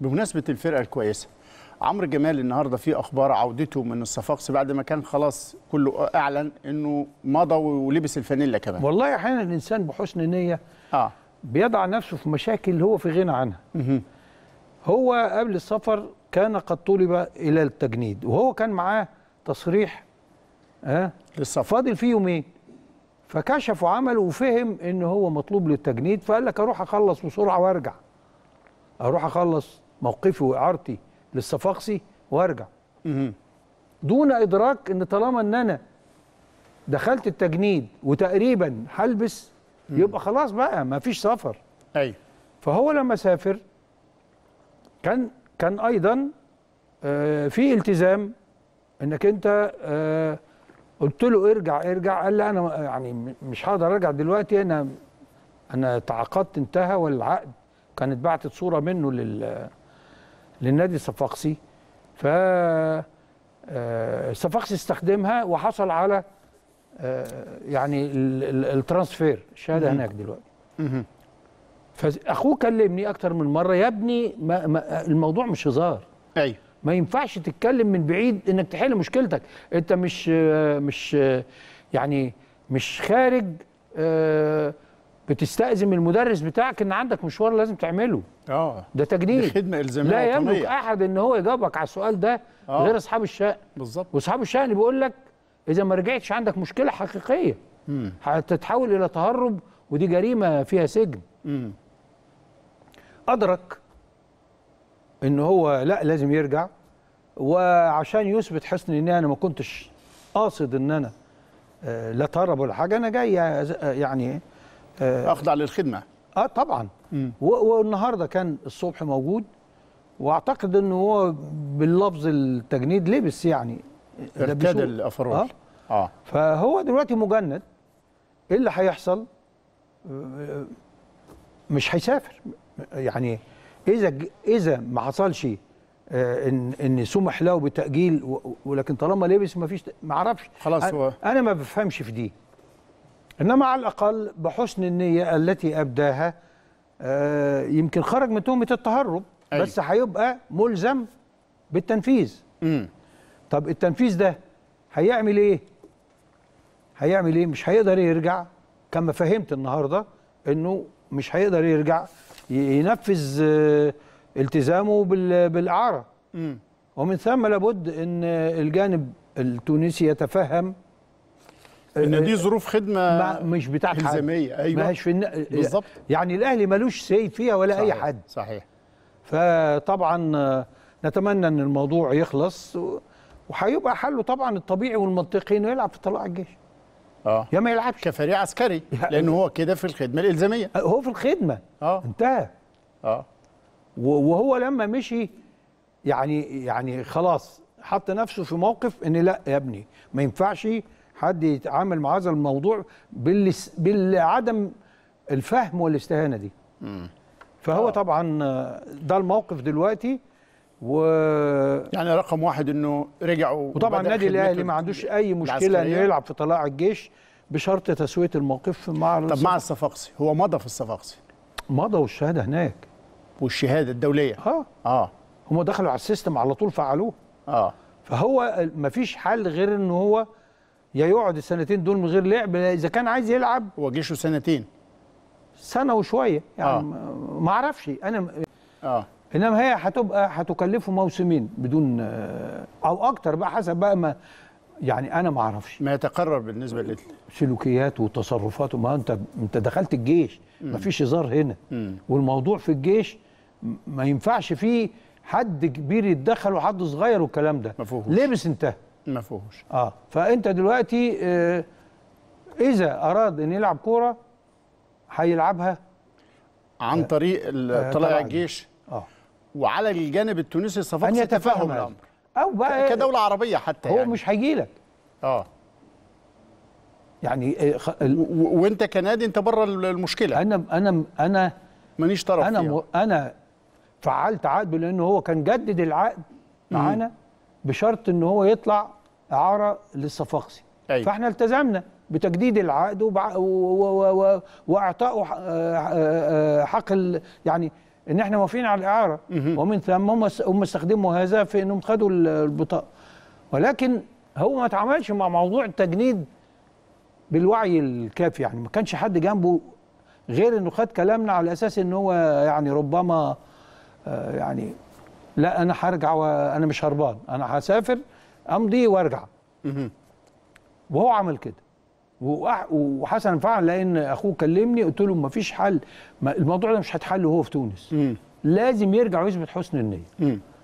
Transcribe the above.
بمناسبه الفرقه الكويسه عمرو جمال النهارده في اخبار عودته من الصفاقس بعد ما كان خلاص كله اعلن انه مضى ولبس الفانيلا كمان والله احيانا الانسان بحسن نيه اه بيضع نفسه في مشاكل هو في غنى عنها مه. هو قبل السفر كان قد طلب الى التجنيد وهو كان معاه تصريح ها آه، للسفر فاضل فيه يومين فكشف عمله وفهم ان هو مطلوب للتجنيد فقال لك اروح اخلص بسرعه وارجع اروح اخلص موقفي واعارتي للصفاقسي وارجع دون ادراك ان طالما ان انا دخلت التجنيد وتقريبا هلبس يبقى خلاص بقى ما فيش سفر ايوه فهو لما سافر كان كان ايضا آه، في التزام انك انت آه، قلت له ارجع ارجع قال لي انا يعني مش هقدر ارجع دلوقتي انا انا تعاقدت انتهى والعقد كانت بعتت صوره منه لل للنادي الصفاقسي ف الصفاقسي آه، استخدمها وحصل على آه، يعني الترانسفير الشهاده هناك دلوقتي فاخوه كلمني اكتر من مره يا ابني ما ما الموضوع مش هزار ايوه ما ينفعش تتكلم من بعيد انك تحل مشكلتك انت مش آه، مش يعني مش خارج بتستأذن من المدرس بتاعك ان عندك مشوار لازم تعمله اه ده تجنيد خدمه الزاميه لا يملك احد ان هو يجاوبك على السؤال ده أوه. غير اصحاب الشأن بالظبط واصحاب الشأن بيقول لك اذا ما رجعتش عندك مشكله حقيقيه هتتحول الى تهرب ودي جريمه فيها سجن مم. ادرك ان هو لا لازم يرجع وعشان يثبت حسن ان انا ما كنتش قاصد ان انا آه، لا تهرب ولا حاجه انا جاي آه، يعني آه، اخضع للخدمه اه طبعا والنهارده كان الصبح موجود واعتقد ان هو باللفظ التجنيد لبس يعني ارتدى الافرول آه. اه فهو دلوقتي مجند ايه اللي هيحصل مش هيسافر يعني اذا اذا ما حصلش آه، ان ان سمح له بتاجيل ولكن طالما لبس ما فيش ما اعرفش خلاص هو انا ما بفهمش في دي إنما على الأقل بحسن النية التي أبداها آه، يمكن خرج من تهمة التهرب أي. بس هيبقى ملزم بالتنفيذ امم طب التنفيذ ده هيعمل ايه هيعمل ايه مش هيقدر يرجع كما فهمت النهارده انه مش هيقدر يرجع ينفذ آه، التزامه بالاعاره ومن ثم لابد ان الجانب التونسي يتفهم ان آه، دي ظروف خدمه مش بتاع الزاميه ايوه ماهيش في الن... آه، بالظبط يعني الاهلي ملوش سيد فيها ولا صحيح. اي حد صحيح فطبعا آه، نتمنى ان الموضوع يخلص وهيبقى حله طبعا الطبيعي والمنطقي انه يلعب في طلائع الجيش اه يا ما يلعبش كفريق عسكري لان هو كده في الخدمه الالزاميه هو في الخدمه اه انتهى اه وهو لما مشي يعني يعني خلاص حط نفسه في موقف ان لا يا ابني ما ينفعش حد يتعامل مع هذا الموضوع بالعدم الفهم والاستهانه دي مم. فهو آه. طبعا آه، ده الموقف دلوقتي و يعني رقم واحد انه رجعوا وطبعا النادي الاهلي ما عندوش اي مشكله انه يلعب في طلاع الجيش بشرط تسويه الموقف مع طب مع الصفاقسي هو مضى في الصفاقسي مضى والشهاده هناك والشهاده الدوليه اه اه هم دخلوا على السيستم على طول فعلوه اه فهو ما فيش حل غير ان هو يا يقعد السنتين دول من غير لعب اذا كان عايز يلعب هو جيشه سنتين سنه وشويه يعني آه. ما اعرفش انا اه انما هي هتبقى هتكلفه موسمين بدون آه، او اكتر بقى حسب بقى ما يعني انا ما اعرفش ما يتقرر بالنسبه لل سلوكيات وتصرفات ما انت انت دخلت الجيش ما فيش هزار هنا م. والموضوع في الجيش ما ينفعش فيه حد كبير يتدخل وحد صغير والكلام ده مفهوش. لبس انتهى ما فيهوش اه فانت دلوقتي آه اذا اراد ان يلعب كوره هيلعبها عن آه، طريق آه الجيش اه وعلى الجانب التونسي صفاقسي يتفاهم الامر او بقى كدوله عربيه حتى هو يعني. مش هيجي لك اه يعني آه، خ... وانت كنادي انت بره المشكله انا انا انا مانيش طرف انا م... انا فعلت عقده لان هو كان جدد العقد معانا بشرط ان هو يطلع اعاره للصفاقسي أيوة. فاحنا التزمنا بتجديد العقد وبع... و... و... واعطائه آه، آه، حق ال... يعني ان احنا موافقين على الاعاره ومن ثم هم هم استخدموا هذا في انهم خدوا البطاقه ولكن هو ما اتعاملش مع موضوع التجنيد بالوعي الكافي يعني ما كانش حد جنبه غير انه خد كلامنا على اساس ان هو يعني ربما آه، يعني لا انا هرجع وانا مش هربان انا هسافر امضي وارجع وهو عمل كده وحسن فعل لان اخوه كلمني قلت له ما فيش حل الموضوع ده مش هيتحل وهو في تونس لازم يرجع ويثبت حسن النيه